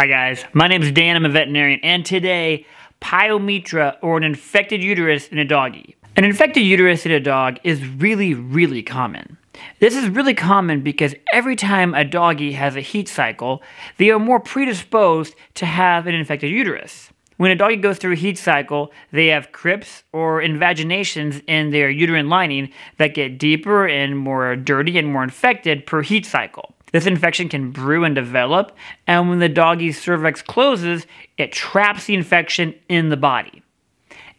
Hi guys, my name is Dan, I'm a veterinarian, and today, pyometra, or an infected uterus in a doggy. An infected uterus in a dog is really, really common. This is really common because every time a doggy has a heat cycle, they are more predisposed to have an infected uterus. When a doggy goes through a heat cycle, they have crypts or invaginations in their uterine lining that get deeper and more dirty and more infected per heat cycle. This infection can brew and develop, and when the doggy's cervix closes, it traps the infection in the body.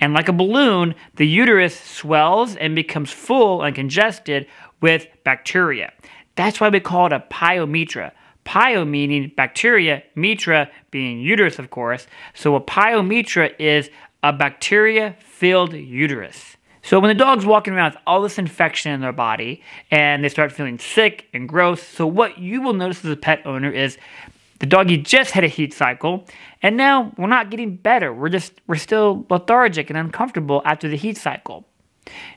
And like a balloon, the uterus swells and becomes full and congested with bacteria. That's why we call it a pyometra. Pyo meaning bacteria, metra being uterus, of course. So a pyometra is a bacteria filled uterus. So when the dog's walking around with all this infection in their body and they start feeling sick and gross, so what you will notice as a pet owner is the doggy just had a heat cycle and now we're not getting better. We're just we're still lethargic and uncomfortable after the heat cycle.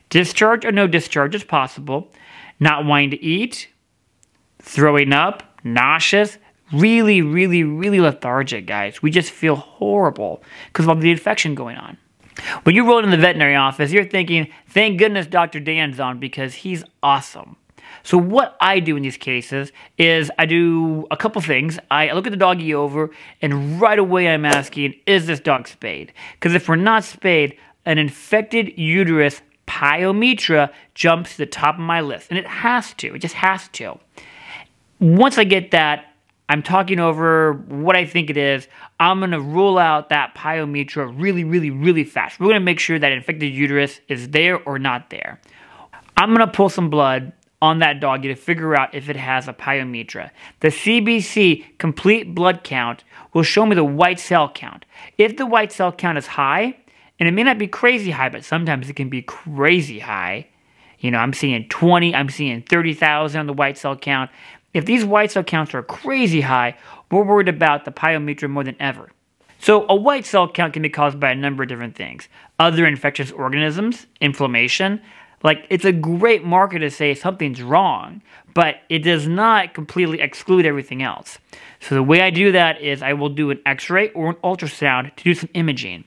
Discharge or no discharge is possible. Not wanting to eat, throwing up, nauseous, really, really, really lethargic, guys. We just feel horrible because of all the infection going on. When you roll in the veterinary office, you're thinking, thank goodness Dr. Dan's on because he's awesome. So what I do in these cases is I do a couple things. I look at the doggy over and right away I'm asking, is this dog spayed? Because if we're not spayed, an infected uterus pyometra jumps to the top of my list. And it has to. It just has to. Once I get that, I'm talking over what I think it is. I'm going to rule out that pyometra really, really, really fast. We're going to make sure that infected uterus is there or not there. I'm going to pull some blood on that doggy to figure out if it has a pyometra. The CBC complete blood count will show me the white cell count. If the white cell count is high, and it may not be crazy high, but sometimes it can be crazy high, you know, I'm seeing 20, I'm seeing 30,000 on the white cell count. If these white cell counts are crazy high, we're worried about the pyometra more than ever. So, a white cell count can be caused by a number of different things other infectious organisms, inflammation. Like, it's a great marker to say something's wrong, but it does not completely exclude everything else. So, the way I do that is I will do an x ray or an ultrasound to do some imaging.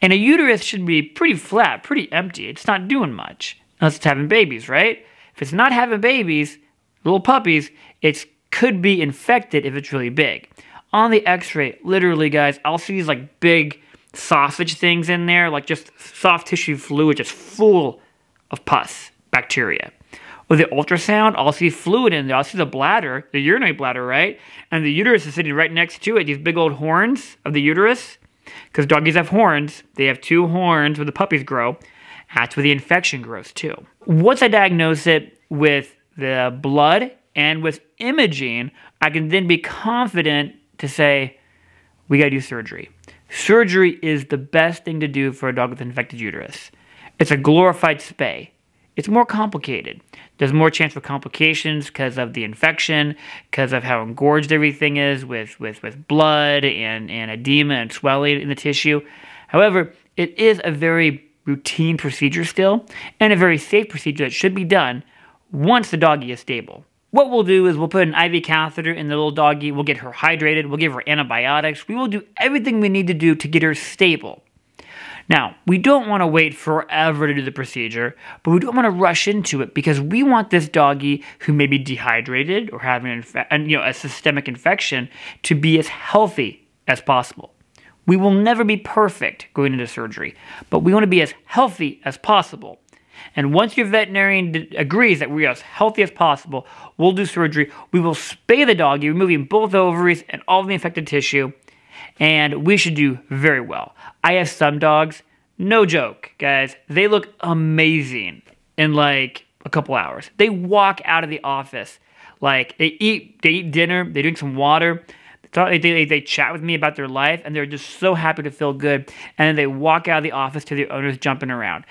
And a uterus should be pretty flat, pretty empty. It's not doing much unless it's having babies, right? If it's not having babies, little puppies, it could be infected if it's really big. On the x-ray, literally, guys, I'll see these like big sausage things in there, like just soft tissue fluid just full of pus, bacteria. With the ultrasound, I'll see fluid in there. I'll see the bladder, the urinary bladder, right? And the uterus is sitting right next to it, these big old horns of the uterus. Because doggies have horns. They have two horns where the puppies grow. That's where the infection grows too. Once I diagnose it with the blood and with imaging, I can then be confident to say, we gotta do surgery. Surgery is the best thing to do for a dog with an infected uterus. It's a glorified spay. It's more complicated. There's more chance for complications because of the infection, because of how engorged everything is with, with, with blood and, and edema and swelling in the tissue. However, it is a very routine procedure still, and a very safe procedure that should be done once the doggy is stable. What we'll do is we'll put an IV catheter in the little doggy, we'll get her hydrated, we'll give her antibiotics, we will do everything we need to do to get her stable. Now, we don't want to wait forever to do the procedure, but we don't want to rush into it because we want this doggy who may be dehydrated or having an you know, a systemic infection to be as healthy as possible. We will never be perfect going into surgery, but we want to be as healthy as possible. And once your veterinarian d- agrees that we are as healthy as possible, we'll do surgery. We will spay the doggy, removing both ovaries and all the infected tissue, and we should do very well. I have some dogs, no joke, guys, they look amazing in like a couple hours. They walk out of the office like they eat, they eat dinner, they drink some water, talk, they, they, they chat with me about their life, and they're just so happy to feel good. And they walk out of the office to the owners jumping around.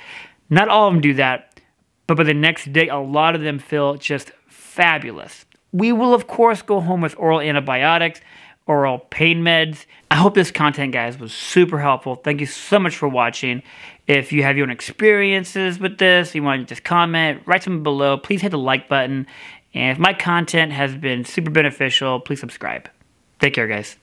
Not all of them do that, but by the next day, a lot of them feel just fabulous. We will, of course, go home with oral antibiotics, oral pain meds. I hope this content, guys, was super helpful. Thank you so much for watching. If you have your own experiences with this, you want to just comment, write something below, please hit the like button. And if my content has been super beneficial, please subscribe. Take care, guys.